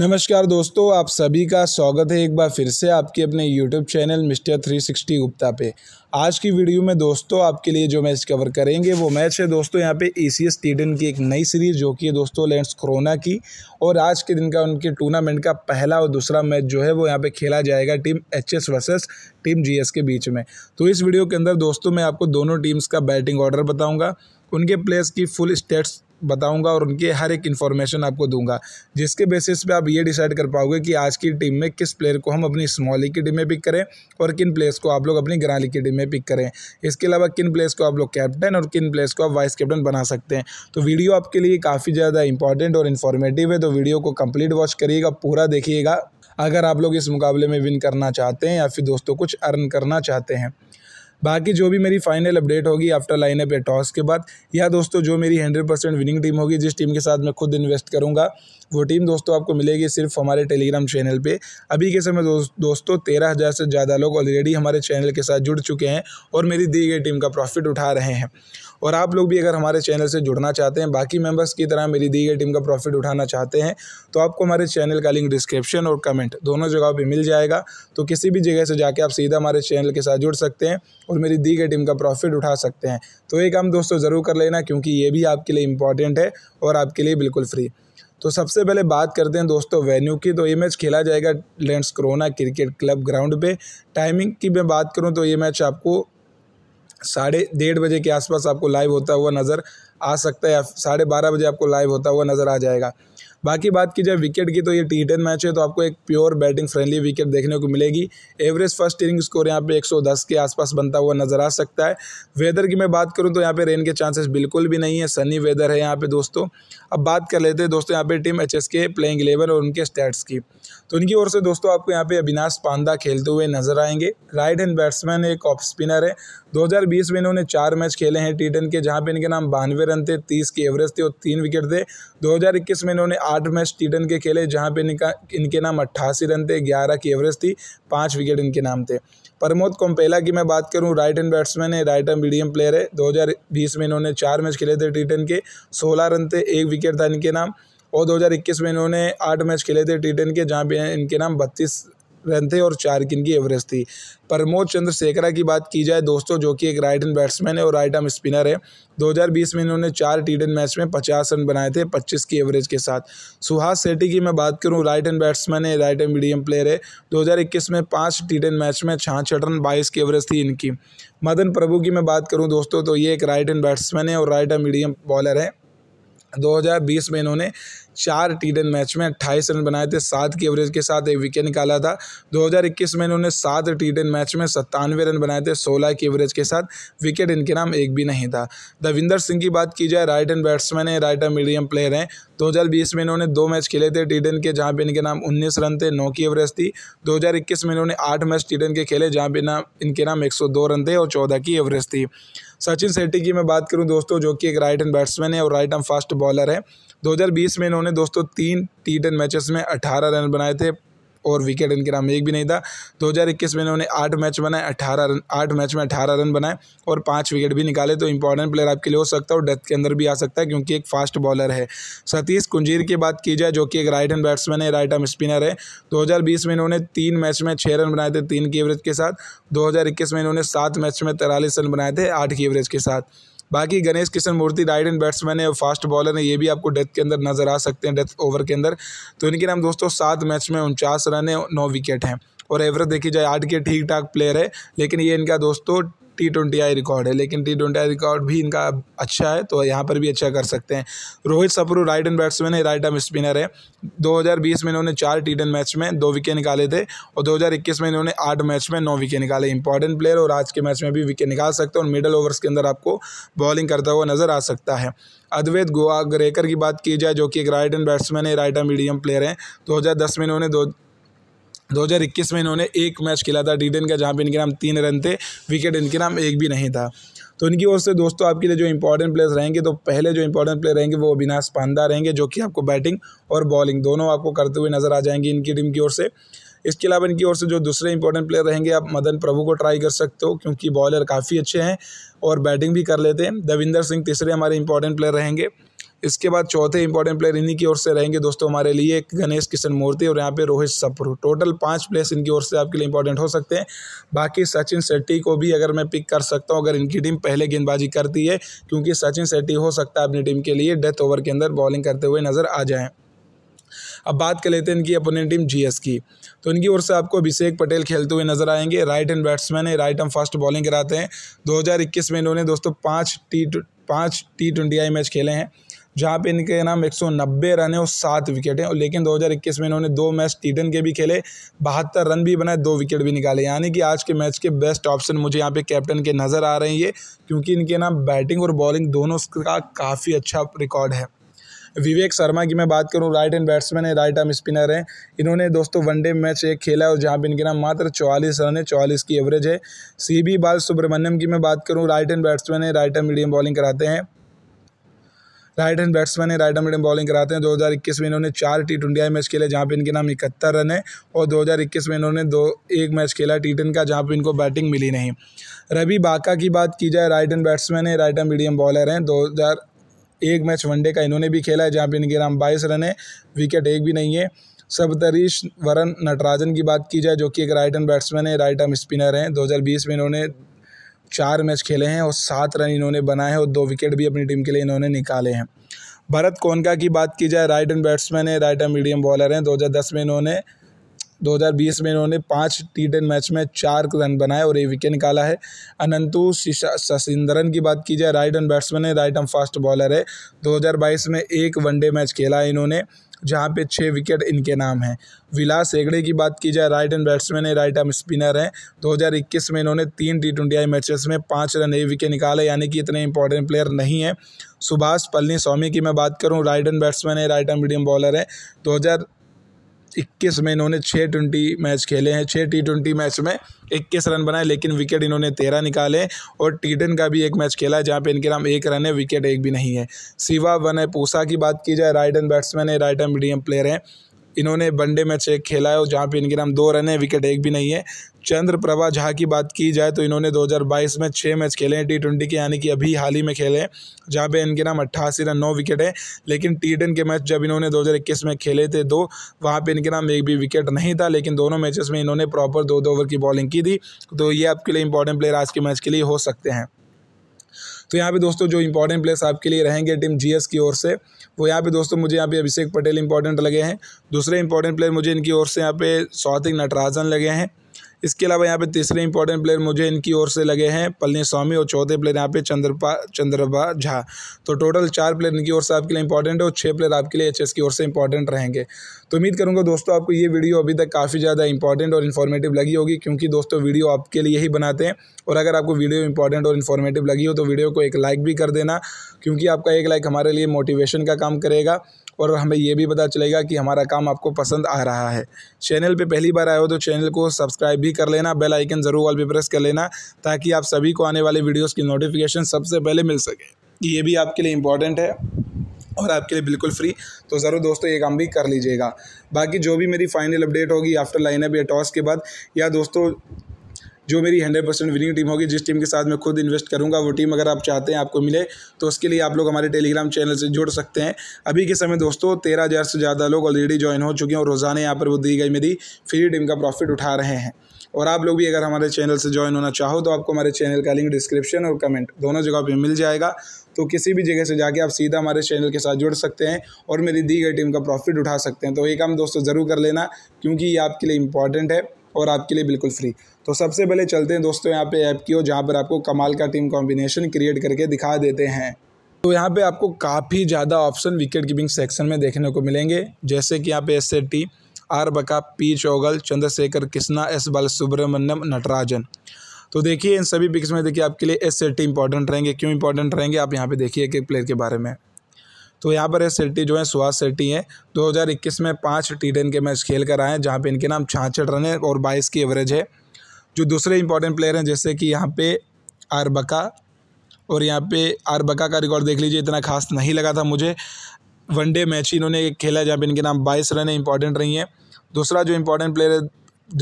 नमस्कार दोस्तों आप सभी का स्वागत है एक बार फिर से आपके अपने यूट्यूब चैनल मिस्टर 360 गुप्ता पे आज की वीडियो में दोस्तों आपके लिए जो मैच कवर करेंगे वो मैच है दोस्तों यहाँ पे ए सी एस की एक नई सीरीज़ जो कि है दोस्तों लैंड्स कोरोना की और आज के दिन का उनके टूर्नामेंट का पहला और दूसरा मैच जो है वो यहाँ पे खेला जाएगा team H S versus team G के बीच में तो इस वीडियो के अंदर दोस्तों मैं आपको दोनों टीम्स का बैटिंग ऑर्डर बताऊँगा उनके प्लेयर्स की फुल स्टेट्स बताऊंगा और उनकी हर एक इन्फॉर्मेशन आपको दूंगा जिसके बेसिस पे आप ये डिसाइड कर पाओगे कि आज की टीम में किस प्लेयर को हम अपनी स्मॉल लीग की टीम में पिक करें और किन प्लेयर्स को आप लोग अपनी ग्रां की टीम में पिक करें इसके अलावा किन प्लेयर्स को आप लोग कैप्टन और किन प्लेयर्स को आप वाइस कैप्टन बना सकते हैं तो वीडियो आपके लिए काफ़ी ज़्यादा इंपॉर्टेंट और इन्फॉर्मेटिव है तो वीडियो को कंप्लीट वॉच करिएगा पूरा देखिएगा अगर आप लोग इस मुकाबले में विन करना चाहते हैं या फिर दोस्तों कुछ अर्न करना चाहते हैं बाकी जो भी मेरी फाइनल अपडेट होगी आफ्टर लाइन या टॉस के बाद या दोस्तों जो मेरी हंड्रेड परसेंट विनिंग टीम होगी जिस टीम के साथ मैं खुद इन्वेस्ट करूँगा वो टीम दोस्तों आपको मिलेगी सिर्फ हमारे टेलीग्राम चैनल पे अभी के समय दोस्त, दोस्तों तेरह हज़ार से ज़्यादा लोग ऑलरेडी हमारे चैनल के साथ जुड़ चुके हैं और मेरी दी गई टीम का प्रॉफिट उठा रहे हैं और आप लोग भी अगर हमारे चैनल से जुड़ना चाहते हैं बाकी मेंबर्स की तरह मेरी दी गई टीम का प्रॉफिट उठाना चाहते हैं तो आपको हमारे चैनल का लिंक डिस्क्रिप्शन और कमेंट दोनों जगह पर मिल जाएगा तो किसी भी जगह से जाके आप सीधा हमारे चैनल के साथ जुड़ सकते हैं और मेरी दी गई टीम का प्रॉफिट उठा सकते हैं तो ये काम दोस्तों ज़रूर कर लेना क्योंकि ये भी आपके लिए इंपॉर्टेंट है और आपके लिए बिल्कुल फ्री तो सबसे पहले बात करते हैं दोस्तों वेन्यू की तो ये मैच खेला जाएगा Lents Corona cricket club ground पे टाइमिंग की मैं बात करूँ तो ये मैच आपको साढ़े डेढ़ बजे के आसपास आपको लाइव होता हुआ नज़र आ सकता है या साढ़े बारह बजे आपको लाइव होता हुआ नज़र आ जाएगा बाकी बात की जाए विकेट की तो ये टी टेन मैच है तो आपको एक प्योर बैटिंग फ्रेंडली विकेट देखने को मिलेगी एवरेज फर्स्ट इनिंग स्कोर यहाँ पे 110 के आसपास बनता हुआ नजर आ सकता है वेदर की मैं बात करूँ तो यहाँ पे रेन के चांसेस बिल्कुल भी नहीं है सनी वेदर है यहाँ पे दोस्तों अब बात कर लेते हैं दोस्तों यहाँ पे टीम एच के प्लेइंग इलेवन और उनके स्टैट्स की तो उनकी ओर से दोस्तों आपको यहाँ पे अविनाश पांडा खेलते हुए नजर आएंगे राइट हैंड बैट्समैन एक ऑफ स्पिनर है दो में इन्होंने चार मैच खेले हैं टी के जहाँ पे इनके नाम बानवे रन थे तीस की एवरेज थे और तीन विकेट थे दो में इन्होंने आठ मैच टी के खेले जहाँ पे इनका इनके नाम अट्ठासी रन थे ग्यारह की एवरेज थी पाँच विकेट इनके नाम थे प्रमोद कोम्पेला की मैं बात करूँ राइट हैंड बैट्समैन है राइट हैंड मीडियम प्लेयर है दो में इन्होंने चार मैच खेले थे टी के सोलह रन थे एक विकेट था इनके नाम और 2021 में इन्होंने आठ मैच खेले थे टी के जहाँ पे इनके नाम बत्तीस रन थे और चार की इनकी एवरेज थी प्रमोद चंद्र की बात की जाए दोस्तों जो कि एक राइट एंड बैट्समैन है और राइट आर्म स्पिनर है 2020 में इन्होंने चार टी मैच में 50 रन बनाए थे 25 की एवरेज के साथ सुहास सेठी की मैं बात करूं राइट एंड बैट्समैन है राइट एंड मीडियम प्लेयर है 2021 में पाँच टी मैच में छाछठ रन बाईस की एवरेज थी इनकी मदन प्रभु की मैं बात करूँ दोस्तों तो ये एक राइट एंड बैट्समैन है और राइट एंड मीडियम बॉलर है 2020 में इन्होंने चार टी मैच में अट्ठाईस रन बनाए थे सात की एवरेज के साथ एक विकेट निकाला था 2021 में इन्होंने सात टी मैच में सत्तानवे रन बनाए थे सोलह की एवरेज के साथ विकेट इनके नाम एक भी नहीं था दविंदर सिंह की बात की जाए राइट एंड बैट्समैन है राइट एंड मीडियम प्लेयर हैं बीस में इन्होंने दो मैच खेले थे टी के जहाँ पे इनके नाम उन्नीस रन थे नौ की एवरेज थी इक्कीस में इन्होंने आठ मैच टी के खेले जहाँ पे नाम इनके नाम दो रन थे और चौदह की एवरेज थी सचिन सेट्टी की मैं बात करूं दोस्तों जो कि एक राइट एंड बैट्समैन है और राइट एंड फास्ट बॉलर है 2020 में इन्होंने दोस्तों तीन टी टेन मैचेस में 18 रन बनाए थे और विकेट इनके नाम एक भी नहीं था 2021 में इन्होंने आठ मैच बनाए अठारह रन आठ मैच में अठारह रन बनाए और पाँच विकेट भी निकाले तो इंपॉर्टेंट प्लेयर आपके लिए हो सकता है और डेथ के अंदर भी आ सकता है क्योंकि एक फास्ट बॉलर है सतीश कुंजीर की बात की जाए जो कि एक राइट हैंड बैट्समैन है राइट हैंड स्पिनर है दो में इन्होंने तीन मैच में छः रन बनाए थे तीन की एवरेज के साथ दो में इन्होंने सात मैच में तैंतालीस रन बनाए थे आठ की एवरेज के साथ बाकी Ganesh Kishan Murthy right hand batsman है और फास्ट बॉलर है ये भी आपको डेथ के अंदर नजर आ सकते हैं डेथ ओवर के अंदर तो इनके नाम दोस्तों सात मैच में उनचास रन है नौ विकेट हैं और एवरेज देखी जाए आठ के ठीक ठाक प्लेयर है लेकिन ये इनका दोस्तों टी ट्वेंटी आई रिकॉर्ड है लेकिन टी ट्वेंटी आई रिकॉर्ड भी इनका अच्छा है तो यहाँ पर भी अच्छा कर सकते हैं Rohit Sapru right hand batsman है राइट आर्म स्पिनर है 2020 में इन्होंने चार टी टेन मैच में दो विकेट निकाले थे और 2021 में इन्होंने आठ मैच में नौ विकेट निकाले इंपॉर्टेंट प्लेयर और आज के मैच में भी विकेट निकाल सकते हैं और मिडल ओवर्स के अंदर आपको बॉलिंग करता हुआ नजर आ सकता है अद्वैत गोवा ग्रेकर की बात की जाए जो कि एक राइट एंड बैट्समैन है राइट आर्म मीडियम प्लेयर हैं दस में इन्होंने दो 2021 में इन्होंने एक मैच खेला था डीडन का जहाँ पे इनके नाम तीन रन थे विकेट इनके नाम एक भी नहीं था तो इनकी ओर से दोस्तों आपके लिए जो इंपॉर्टेंट प्लेयर्स रहेंगे तो पहले जो इंपॉर्टेंट प्लेयर रहेंगे वो अविनाश पांडा रहेंगे जो कि आपको बैटिंग और बॉलिंग दोनों आपको करते हुए नजर आ जाएंगे इनकी टीम की ओर से इसके अलावा इनकी ओर से जो दूसरे इंपॉर्टेंट प्लेयर रहेंगे आप मदन प्रभु को ट्राई कर सकते हो क्योंकि बॉलर काफ़ी अच्छे हैं और बैटिंग भी कर लेते हैं दविंदर सिंह तीसरे हमारे इंपॉर्टेंट प्लेयर रहेंगे इसके बाद चौथे इंपॉर्टेंट प्लेयर इन्हीं की ओर से रहेंगे दोस्तों हमारे लिए गणेश किशन मूर्ति और यहाँ पे रोहित सप्रू टोटल पांच प्लेयर्स इनकी ओर से आपके लिए इंपॉर्टेंट हो सकते हैं बाकी सचिन शेट्टी को भी अगर मैं पिक कर सकता हूँ अगर इनकी टीम पहले गेंदबाजी करती है क्योंकि सचिन शेट्टी हो सकता है अपनी टीम के लिए डेथ ओवर के अंदर बॉलिंग करते हुए नजर आ जाएँ अब बात कर लेते हैं इनकी अपोनेंट टीम जीएस की तो इनकी ओर से आपको अभिषेक पटेल खेलते हुए नजर आएंगे राइट एंड बैट्समैन है राइट एंड फास्ट बॉलिंग कराते हैं 2021 में इन्होंने दोस्तों पाँच टी पाँच टी ट्वेंटी आई मैच खेले हैं जहाँ पे इनके नाम एक रन है और सात विकेट हैं और लेकिन 2021 में इन्होंने दो मैच टीटन के भी खेले बहत्तर रन भी बनाए दो विकेट भी निकाले यानी कि आज के मैच के बेस्ट ऑप्शन मुझे यहाँ पे कैप्टन के नज़र आ रहे हैं ये क्योंकि इनके नाम बैटिंग और बॉलिंग दोनों का काफ़ी अच्छा रिकॉर्ड है विवेक शर्मा की मैं बात करूं राइट एंड बैट्समैन है राइट आर्म स्पिनर हैं इन्होंने दोस्तों वनडे मैच एक खेला है और जहां पर इनके नाम मात्र 44 रन है चौवालीस की एवरेज है सी बी बाल सुब्रमण्यम की मैं बात करूं राइट एंड बैट्समैन है राइट आर्म मीडियम बॉलिंग कराते हैं राइट हैंड बैट्समैन है राइट हैंड मीडियम बॉलिंग कराते हैं 2021 में इन्होंने चार टी ट्वेंटी मैच खेले जहाँ पे इनके नाम इकहत्तर रन है और 2021 में इन्होंने दो एक मैच खेला टी का जहाँ पे इनको बैटिंग मिली नहीं रवि बाका की बात की जाए राइट हैंड बैट्समैन है राइट हैंड मीडियम बॉलर हैं दो एक मैच वनडे का इन्होंने भी खेला है जहाँ पे इनके नाम बाईस रन है विकेट एक भी नहीं है सबतरीश वरन नटराजन की बात की जाए जो कि एक राइट हैंड बैट्समैन है राइट आर्म स्पिनर हैं 2020 में इन्होंने चार मैच खेले हैं और सात रन इन्होंने बनाए हैं और दो विकेट भी अपनी टीम के लिए इन्होंने निकाले हैं भरत कोनका की बात की जाए राइट एंड बैट्समैन है राइट एंड मीडियम बॉलर हैं 2010 में इन्होंने 2020 में इन्होंने पाँच टी टेन मैच में चार रन बनाए और एक विकेट निकाला है अनंतु शशिंदरन की बात की जाए राइट एंड बैट्समैन है राइट एंड फास्ट बॉलर है दो में एक वनडे मैच खेला है इन्होंने जहाँ पे छः विकेट इनके नाम हैं विलास हेगड़े की बात की जाए राइट एंड बैट्समैन है राइट आर्म स्पिनर हैं 2021 में इन्होंने तीन टी ट्वेंटी आई मैचेस में पाँच रन एक विकेट निकाले यानी कि इतने इंपॉर्टेंट प्लेयर नहीं हैं सुभाष पल्ली स्वामी की मैं बात करूँ राइट एंड बैट्समैन है राइट आर्म मीडियम बॉलर है दो इक्कीस में इन्होंने छः ट्वेंटी मैच खेले हैं छः टी ट्वेंटी मैच में इक्कीस रन बनाए लेकिन विकेट इन्होंने तेरह निकाले और टी टेन का भी एक मैच खेला है जहाँ पे इनके नाम एक रन है विकेट एक भी नहीं है सिवा वन है पूसा की बात की जाए राइट एंड बैट्समैन है राइट एंड मीडियम प्लेयर हैं इन्होंने वनडे मैच एक खेला है और जहाँ पे इनके नाम दो रन है विकेट एक भी नहीं है चंद्र प्रभा झा की बात की जाए तो इन्होंने 2022 में छः मैच खेले हैं टी ट्वेंटी के यानी कि अभी हाल ही में खेले हैं जहाँ पे इनके नाम अट्ठासी रन नौ विकेट है लेकिन टी टेन के मैच जब इन्होंने 2021 में खेले थे दो वहाँ पे इनके नाम एक भी विकेट नहीं था लेकिन दोनों मैचेस में इन्होंने प्रॉपर दो दो ओवर की बॉलिंग की थी तो ये आपके लिए इंपॉर्टेंट प्लेयर आज के मैच के लिए हो सकते हैं तो यहाँ पे दोस्तों जो इंपॉर्टेंट प्लेस आपके लिए रहेंगे टीम जीएस की ओर से वो यहाँ पे दोस्तों मुझे यहाँ पे अभिषेक पटेल इंपॉर्टेंट लगे हैं दूसरे इंपॉर्टेंट प्लेयर मुझे इनकी ओर से यहाँ पे सौतिक नटराजन लगे हैं इसके अलावा यहाँ पे तीसरे इंपॉर्टेंट प्लेयर मुझे इनकी ओर से लगे हैं पलनी स्वामी और चौथे प्लेयर यहाँ पे चंद्रपा चंद्रभा झा तो टोटल चार प्लेयर इनकी ओर से आपके लिए इंपॉर्टेंट है और छः प्लेयर आपके लिए एच की ओर से इंपॉर्टेंट रहेंगे तो उम्मीद करूँगा दोस्तों आपको ये वीडियो अभी तक काफ़ी ज़्यादा इंपॉर्टेंट और इन्फॉर्मेटिव लगी होगी क्योंकि दोस्तों वीडियो आपके लिए ही बनाते हैं और अगर आपको वीडियो इंपॉर्टेंट और इन्फॉर्मेटिव लगी हो तो वीडियो को एक लाइक भी कर देना क्योंकि आपका एक लाइक हमारे लिए मोटिवेशन का काम करेगा और हमें यह भी पता चलेगा कि हमारा काम आपको पसंद आ रहा है चैनल पे पहली बार आए हो तो चैनल को सब्सक्राइब भी कर लेना बेल आइकन ज़रूर ऑल भी प्रेस कर लेना ताकि आप सभी को आने वाले वीडियोज़ की नोटिफिकेशन सबसे पहले मिल सके ये भी आपके लिए इम्पॉर्टेंट है और आपके लिए बिल्कुल फ्री तो ज़रूर दोस्तों ये काम भी कर लीजिएगा बाकी जो भी मेरी फाइनल अपडेट होगी आफ्टर लाइनअप या टॉस के बाद या दोस्तों जो मेरी हंड्रेड परसेंट विनिंग टीम होगी जिस टीम के साथ मैं खुद इन्वेस्ट करूँगा वो टीम अगर आप चाहते हैं आपको मिले तो उसके लिए आप लोग हमारे टेलीग्राम चैनल से जुड़ सकते हैं अभी के समय दोस्तों तेरह हज़ार से ज़्यादा लोग ऑलरेडी ज्वाइन हो चुके हैं और रोज़ाना यहाँ पर वो दी गई मेरी फ्री टीम का प्रॉफिट उठा रहे हैं और आप लोग भी अगर हमारे चैनल से ज्वाइन होना चाहो तो आपको हमारे चैनल का लिंक डिस्क्रिप्शन और कमेंट दोनों जगह पर मिल जाएगा तो किसी भी जगह से जाके आप सीधा हमारे चैनल के साथ जुड़ सकते हैं और मेरी दी गई टीम का प्रॉफिट उठा सकते हैं तो ये काम दोस्तों ज़रूर कर लेना क्योंकि ये आपके लिए इंपॉर्टेंट है और आपके लिए बिल्कुल फ्री तो सबसे पहले चलते हैं दोस्तों यहाँ पे ऐप की ओर जहाँ पर आपको कमाल का टीम कॉम्बिनेशन क्रिएट करके दिखा देते हैं तो यहाँ पे आपको काफ़ी ज़्यादा ऑप्शन विकेट कीपिंग सेक्शन में देखने को मिलेंगे जैसे कि यहाँ पे एस टी आर बका पी चौगल चंद्रशेखर कृष्णा एस बाल सुब्रमण्यम नटराजन तो देखिए इन सभी पिक्स में देखिए आपके लिए एस टी इंपॉर्टेंट रहेंगे क्यों इंपॉर्टेंट रहेंगे आप यहाँ पर देखिए एक एक प्लेयर के बारे में तो यहाँ पर एस जो है सुहास सेट्टी हैं 2021 में पाँच टी टेन के मैच खेल कर आए हैं जहाँ पे इनके नाम छाछठ रन है और बाईस की एवरेज है जो दूसरे इंपॉर्टेंट प्लेयर हैं जैसे कि यहाँ पे आरबका और यहाँ पे आरबका का रिकॉर्ड देख लीजिए इतना खास नहीं लगा था मुझे वनडे मैच ही इन्होंने खेला जहाँ पर इनके नाम बाईस रन इंपॉर्टेंट रही हैं दूसरा जो इंपॉर्टेंट प्लेयर है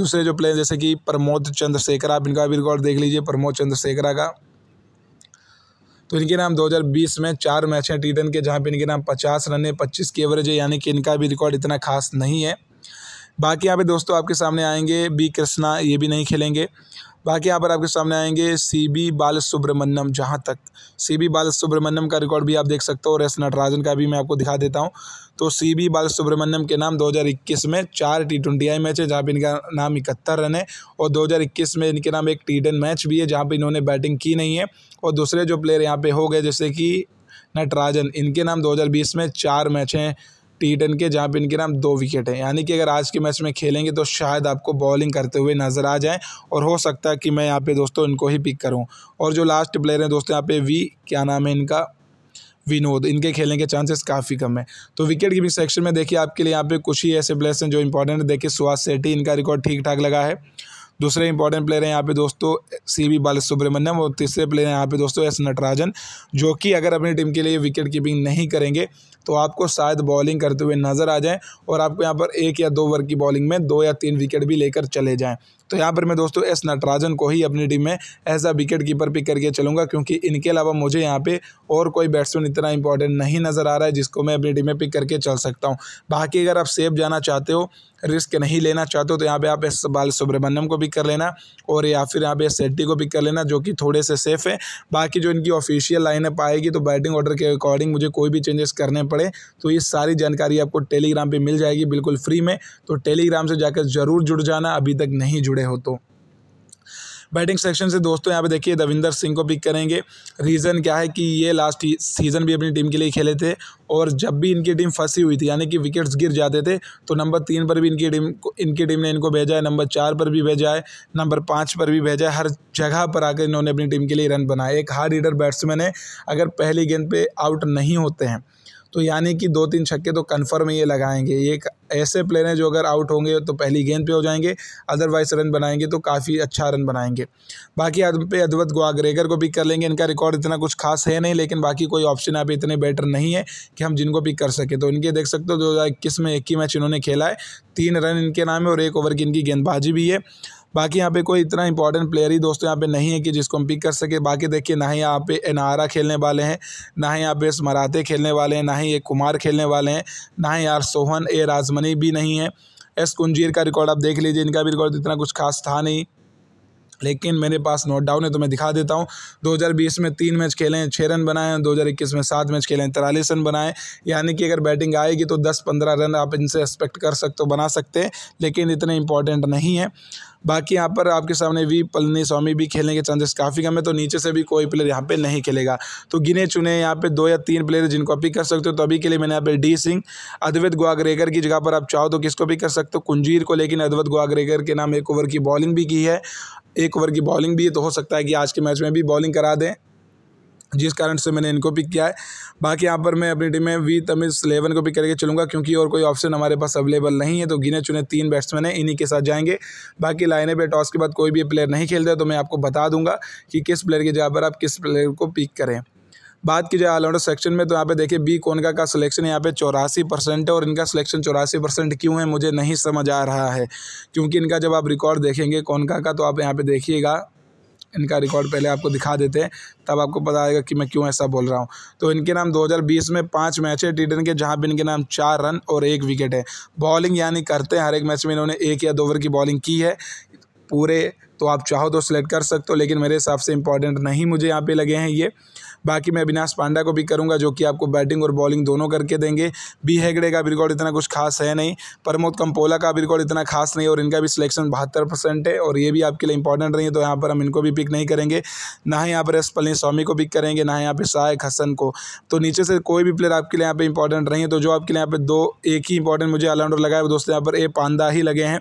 दूसरे जो प्लेयर जैसे कि प्रमोद चंद्रशेखर आप इनका भी रिकॉर्ड देख लीजिए प्रमोद चंद्रशेखरा का तो इनके नाम 2020 में चार मैच हैं टी के जहाँ पे इनके नाम 50 रन है 25 की एवरेज है यानी कि इनका भी रिकॉर्ड इतना खास नहीं है बाकी यहाँ पे दोस्तों आपके सामने आएंगे बी कृष्णा ये भी नहीं खेलेंगे बाकी यहाँ पर आपके सामने आएंगे सी बी बाल सुब्रमण्यम जहाँ तक सी बी बाल सुब्रमण्यम का रिकॉर्ड भी आप देख सकते हो और एस नटराजन का भी मैं आपको दिखा देता हूँ तो सी बी बाल सुब्रमण्यम के नाम 2021 में चार टी ट्वेंटी आई मैच है जहाँ पर इनका नाम इकहत्तर रन है और 2021 में इनके नाम एक टी टेन मैच भी है जहाँ पर इन्होंने बैटिंग की नहीं है और दूसरे जो प्लेयर यहाँ पर हो गए जैसे कि नटराजन इनके नाम दो में चार मैच हैं टी टेन के जहाँ पर इनके नाम दो विकेट हैं यानी कि अगर आज के मैच में खेलेंगे तो शायद आपको बॉलिंग करते हुए नज़र आ जाएँ और हो सकता है कि मैं यहाँ पे दोस्तों इनको ही पिक करूँ और जो लास्ट प्लेयर हैं दोस्तों यहाँ पे वी क्या नाम है इनका विनोद इनके खेलने के चांसेस काफ़ी कम है तो विकेट कीपिंग सेक्शन में देखिए आपके लिए यहाँ पे कुछ ही ऐसे प्लेयर्स हैं जो इंपॉर्टेंट है देखिए सुहास सेठी इनका रिकॉर्ड ठीक ठाक लगा है दूसरे इंपॉर्टेंट प्लेयर हैं यहाँ पे दोस्तों सी बाल बालसुब्रमण्यम और तीसरे प्लेयर हैं यहाँ पे दोस्तों एस नटराजन जो कि अगर अपनी टीम के लिए विकेट कीपिंग नहीं करेंगे तो आपको शायद बॉलिंग करते हुए नज़र आ जाएं और आपको यहाँ पर एक या दो ओवर की बॉलिंग में दो या तीन विकेट भी लेकर चले जाएँ तो यहाँ पर मैं दोस्तों एस नटराजन को ही अपनी टीम में as a wicket keeper pick करके चलूँगा क्योंकि इनके अलावा मुझे यहाँ पे और कोई बैट्समैन इतना इंपॉर्टेंट नहीं नज़र आ रहा है जिसको मैं अपनी टीम में पिक करके चल सकता हूँ बाकी अगर आप सेफ जाना चाहते हो रिस्क नहीं लेना चाहते हो तो यहाँ पर आप एस बाल सुब्रमण्यम को पिक कर लेना और या फिर यहाँ पे एस सेट्टी को पिक कर लेना जो कि थोड़े से सेफ है बाकी जो इनकी ऑफिशियल अप आएगी तो बैटिंग ऑर्डर के अकॉर्डिंग मुझे कोई भी चेंजेस करने पड़े तो ये सारी जानकारी आपको टेलीग्राम पर मिल जाएगी बिल्कुल फ्री में तो टेलीग्राम से जाकर ज़रूर जुड़ जाना अभी तक नहीं जुड़े जुड़े हो तो बैटिंग सेक्शन से दोस्तों यहाँ पे देखिए दविंदर सिंह को पिक करेंगे रीज़न क्या है कि ये लास्ट सीज़न भी अपनी टीम के लिए खेले थे और जब भी इनकी टीम फंसी हुई थी यानी कि विकेट्स गिर जाते थे तो नंबर तीन पर भी इनकी टीम को इनकी टीम ने इनको भेजा है नंबर चार पर भी भेजा है नंबर पाँच पर भी भेजा है हर जगह पर आकर इन्होंने अपनी टीम के लिए रन बनाए एक हार्ड रीडर बैट्समैन है अगर पहली गेंद पर आउट नहीं होते हैं तो यानी कि दो तीन छक्के तो कन्फर्म ये लगाएंगे ये एक ऐसे प्लेयर हैं जो अगर आउट होंगे तो पहली गेंद पे हो जाएंगे अदरवाइज रन बनाएंगे तो काफ़ी अच्छा रन बनाएंगे बाकी पे अद्वत ग्वाग्रेगर को पिक कर लेंगे इनका रिकॉर्ड इतना कुछ खास है नहीं लेकिन बाकी कोई ऑप्शन आप इतने बेटर नहीं है कि हम जिनको पिक कर सकें तो इनके देख सकते हो दो में एक ही मैच इन्होंने खेला है तीन रन इनके नाम है और एक ओवर की इनकी गेंदबाजी भी है बाकी यहाँ पे कोई इतना इंपॉर्टेंट प्लेयर ही दोस्तों यहाँ पे नहीं है कि जिसको हम पिक कर सके बाकी देखिए ना ही यहाँ पे एनारा खेलने वाले हैं ना ही यहाँ पे स्मराते खेलने वाले हैं ना ही ये कुमार खेलने वाले हैं ना ही यार सोहन ए राजमनी भी नहीं है एस कुंजीर का रिकॉर्ड आप देख लीजिए इनका भी रिकॉर्ड इतना कुछ खास था नहीं लेकिन मेरे पास नोट डाउन है तो मैं दिखा देता हूँ 2020 में तीन मैच खेले हैं छः रन बनाए हैं 2021 में सात मैच खेले हैं तिरालीस रन बनाए यानी कि अगर बैटिंग आएगी तो 10-15 रन आप इनसे एक्सपेक्ट कर सकते हो बना सकते हैं लेकिन इतने इंपॉर्टेंट नहीं है बाकी यहाँ पर आपके सामने वी पलनी स्वामी भी खेलने के चांसेस काफ़ी कम है तो नीचे से भी कोई प्लेयर यहाँ पे नहीं खेलेगा तो गिने चुने यहाँ पे दो या तीन प्लेयर जिनको आप पिक कर सकते हो तो अभी के लिए मैंने यहाँ पे डी सिंह अद्वैत ग्वाग्रेगर की जगह पर आप चाहो तो किसको भी कर सकते हो कुंजीर को लेकिन अद्वैत ग्वाग्रेगर के नाम एक ओवर की बॉलिंग भी की है एक ओवर की बॉलिंग भी है तो हो सकता है कि आज के मैच में भी बॉलिंग करा दें जिस कारण से मैंने इनको पिक किया है बाकी यहाँ पर मैं अपनी टीम में वी तमिज सलेवन को पिक करके चलूँगा क्योंकि और कोई ऑप्शन हमारे पास अवेलेबल नहीं है तो गिने चुने तीन बैट्समैन हैं इन्हीं के साथ जाएंगे बाकी लाइने पे टॉस के बाद कोई भी प्लेयर नहीं खेलता तो मैं आपको बता दूंगा कि किस प्लेयर की जगह पर आप किस प्लेयर को पिक करें बात की जाए ऑलराउंडर सेक्शन में तो यहाँ पे देखिए बी कोनका का सिलेक्शन यहाँ पे चौरासी परसेंट है और इनका सिलेक्शन चौरासी परसेंट क्यों है मुझे नहीं समझ आ रहा है क्योंकि इनका जब आप रिकॉर्ड देखेंगे कोनका का तो आप यहाँ पे देखिएगा इनका रिकॉर्ड पहले आपको दिखा देते हैं तब आपको पता आएगा कि मैं क्यों ऐसा बोल रहा हूँ तो इनके नाम 2020 में पाँच मैच है टी के जहाँ पर इनके नाम चार रन और एक विकेट है बॉलिंग यानी करते हैं हर एक मैच में इन्होंने एक या दो ओवर की बॉलिंग की है पूरे तो आप चाहो तो सेलेक्ट कर सकते हो लेकिन मेरे हिसाब से इंपॉर्टेंट नहीं मुझे यहाँ पर लगे हैं ये बाकी मैं अविनाश पांडा को भी करूँगा जो कि आपको बैटिंग और बॉलिंग दोनों करके देंगे बी हैगड़े का भी रिकॉर्ड इतना कुछ खास है नहीं प्रमोद कंपोला का भी रिकॉर्ड इतना खास नहीं और इनका भी सिलेक्शन बहत्तर परसेंट है और ये भी आपके लिए इंपॉर्टेंट नहीं है तो यहाँ पर हम इनको भी पिक नहीं करेंगे ना ही यहाँ पर एस पलनी स्वामी को पिक करेंगे ना यहाँ पर शायक हसन को तो नीचे से कोई भी प्लेयर आपके लिए यहाँ पर इंपॉर्टेंट नहीं है तो जो आपके लिए यहाँ पर दो एक ही इंपॉर्टेंट मुझे ऑलराउंडर लगा है दोस्तों यहाँ पर ए पांडा ही लगे हैं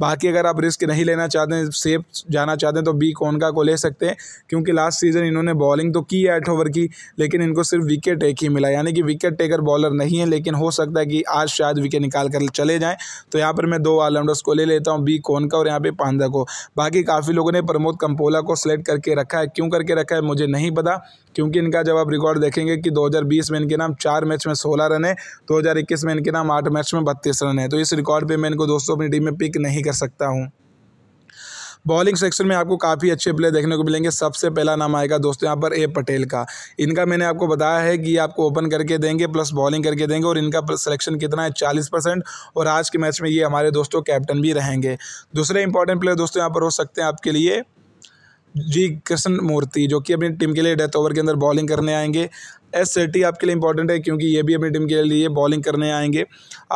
बाकी अगर आप रिस्क नहीं लेना चाहते हैं सेफ जाना चाहते हैं तो बी कौन का को ले सकते हैं क्योंकि लास्ट सीज़न इन्होंने बॉलिंग तो की है ओवर की लेकिन इनको सिर्फ विकेट एक ही मिला यानी कि विकेट टेकर बॉलर नहीं है लेकिन हो सकता है कि आज शायद विकेट निकाल कर चले जाएँ तो यहाँ पर मैं दो ऑलराउंडर्स को ले लेता हूँ बी कोन का और यहाँ पे पांडा को बाकी काफ़ी लोगों ने प्रमोद कंपोला को सिलेक्ट करके रखा है क्यों करके रखा है मुझे नहीं पता क्योंकि इनका जब आप रिकॉर्ड देखेंगे कि 2020 में इनके नाम चार मैच में 16 रन है 2021 में इनके नाम आठ मैच में बत्तीस रन है तो इस रिकॉर्ड पे मैं इनको दोस्तों अपनी टीम में पिक नहीं कर सकता हूँ बॉलिंग सेक्शन में आपको काफ़ी अच्छे प्लेयर देखने को मिलेंगे सबसे पहला नाम आएगा दोस्तों यहाँ पर ए पटेल का इनका मैंने आपको बताया है कि आपको ओपन करके देंगे प्लस बॉलिंग करके देंगे और इनका सिलेक्शन कितना है चालीस परसेंट और आज के मैच में ये हमारे दोस्तों कैप्टन भी रहेंगे दूसरे इंपॉर्टेंट प्लेयर दोस्तों यहाँ पर हो सकते हैं आपके लिए जी कृष्ण मूर्ति जो कि अपनी टीम के लिए डेथ ओवर के अंदर बॉलिंग करने आएंगे एस सेठी आपके लिए इंपॉर्टेंट है क्योंकि ये भी अपनी टीम के लिए बॉलिंग करने आएंगे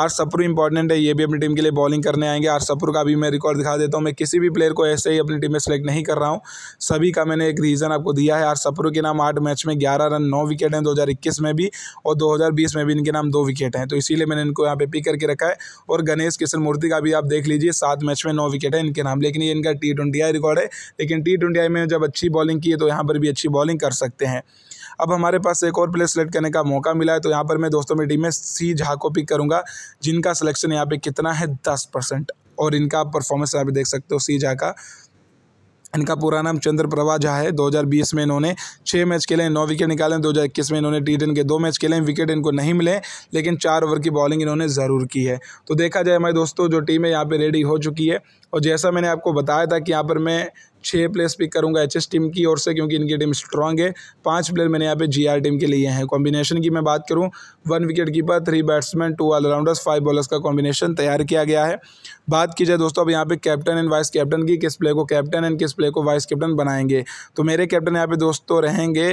आर सप्रू इंपॉर्टेंट है ये भी अपनी टीम के लिए बॉलिंग करने आएंगे आर सप्रू का भी मैं रिकॉर्ड दिखा देता हूँ मैं किसी भी प्लेयर को ऐसे ही अपनी टीम में सेलेक्ट नहीं कर रहा हूँ सभी का मैंने एक रीज़न आपको दिया है आर सप्रू के नाम आठ मैच में ग्यारह रन नौ विकेट हैं दो में भी और दो में भी इनके नाम दो विकेट हैं तो इसीलिए मैंने इनको यहाँ पे पिक करके रखा है और गणेश किशन मूर्ति का भी आप देख लीजिए सात मैच में नौ विकेट है इनके नाम लेकिन ये इनका टी ट्वेंटी रिकॉर्ड है लेकिन टी ट्वेंटी में जब अच्छी बॉलिंग की है तो यहाँ पर भी अच्छी बॉलिंग कर सकते हैं अब हमारे पास एक और प्लेयर सेलेक्ट करने का मौका मिला है तो यहाँ पर मैं दोस्तों में टीम में सी झा को पिक करूँगा जिनका सिलेक्शन यहाँ पर कितना है दस परसेंट और इनका परफॉर्मेंस यहाँ पर देख सकते हो सी झा का इनका पूरा नाम चंद्र प्रभा झा है 2020 में इन्होंने छः मैच खेले हैं नौ विकेट निकाले हैं 2021 में इन्होंने टी के दो मैच खेले हैं विकेट इनको नहीं मिले लेकिन चार ओवर की बॉलिंग इन्होंने ज़रूर की है तो देखा जाए हमारे दोस्तों जो टीम है यहाँ पे रेडी हो चुकी है और जैसा मैंने आपको बताया था कि यहाँ पर मैं छः प्लेयर्स पिक करूँगा एच टीम की ओर से क्योंकि इनकी टीम स्ट्रॉन्ग है पांच प्लेयर मैंने यहाँ पे जी टीम के लिए हैं कॉम्बिनेशन की मैं बात करूँ one wicket keeper three batsman two allrounders five bowlers का कॉम्बिनेशन तैयार किया गया है बात की जाए दोस्तों अब यहाँ पे कैप्टन एंड वाइस कैप्टन की किस प्लेयर को कैप्टन एंड किस प्लेयर को वाइस कैप्टन बनाएंगे तो मेरे कैप्टन यहाँ पे दोस्तों रहेंगे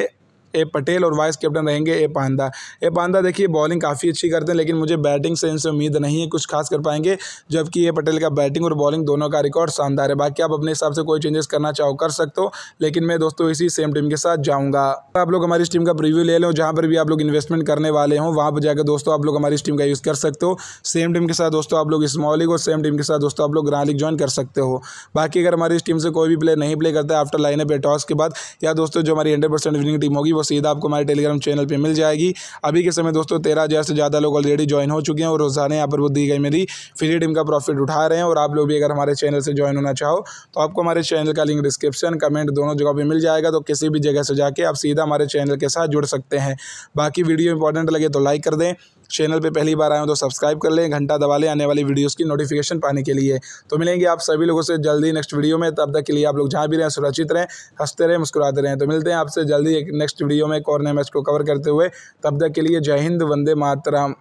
ए पटेल और वाइस कैप्टन रहेंगे ए पांदा ए पांदा देखिए बॉलिंग काफ़ी अच्छी करते हैं लेकिन मुझे बैटिंग से इनसे उम्मीद नहीं है कुछ खास कर पाएंगे जबकि ए पटेल का बैटिंग और बॉलिंग दोनों का रिकॉर्ड शानदार है बाकी आप अपने हिसाब से कोई चेंजेस करना चाहो कर सकते हो लेकिन मैं दोस्तों इसी सेम टीम के साथ जाऊँगा आप लोग हमारी इस टीम का रिव्यू ले लो जहाँ पर भी आप लोग इन्वेस्टमेंट करने वाले हों वहाँ पर जाकर दोस्तों आप लोग हमारी इस टीम का यूज़ कर सकते हो सेम टीम के साथ दोस्तों आप लोग स्मॉल लीग और सेम टीम के साथ दोस्तों आप लोग ग्रांड लीग ज्वाइन कर सकते हो बाकी अगर हमारी इस टीम से कोई भी प्लेयर नहीं प्ले करता है आफ्टर लाइन या टॉस के बाद या दोस्तों जो हमारी हंड्रेड परसेंट विनिंग टीम होगी वो सीधा आपको हमारे टेलीग्राम चैनल पर मिल जाएगी अभी के समय दोस्तों तेरह हज़ार से ज़्यादा लोग ऑलरेडी ज्वाइन हो चुके हैं और रोज़ाना यहाँ पर वो दी गई मेरी फ्री टीम का प्रॉफिट उठा रहे हैं और आप लोग भी अगर हमारे चैनल से ज्वाइन होना चाहो तो आपको हमारे चैनल का लिंक डिस्क्रिप्शन कमेंट दोनों जगह पर मिल जाएगा तो किसी भी जगह से जाके आप सीधा हमारे चैनल के साथ जुड़ सकते हैं बाकी वीडियो इंपॉर्टेंट लगे तो लाइक कर दें चैनल पे पहली बार आए हो तो सब्सक्राइब कर लें घंटा दबा लें आने वाली वीडियोस की नोटिफिकेशन पाने के लिए तो मिलेंगे आप सभी लोगों से जल्दी नेक्स्ट वीडियो में तब तक के लिए आप लोग जहाँ भी रहें सुरक्षित रहें हंसते रहें मुस्कुराते रहें तो मिलते हैं आपसे जल्दी एक नेक्स्ट वीडियो में एक और नए मैच को कवर करते हुए तब तक के लिए जय हिंद वंदे मातराम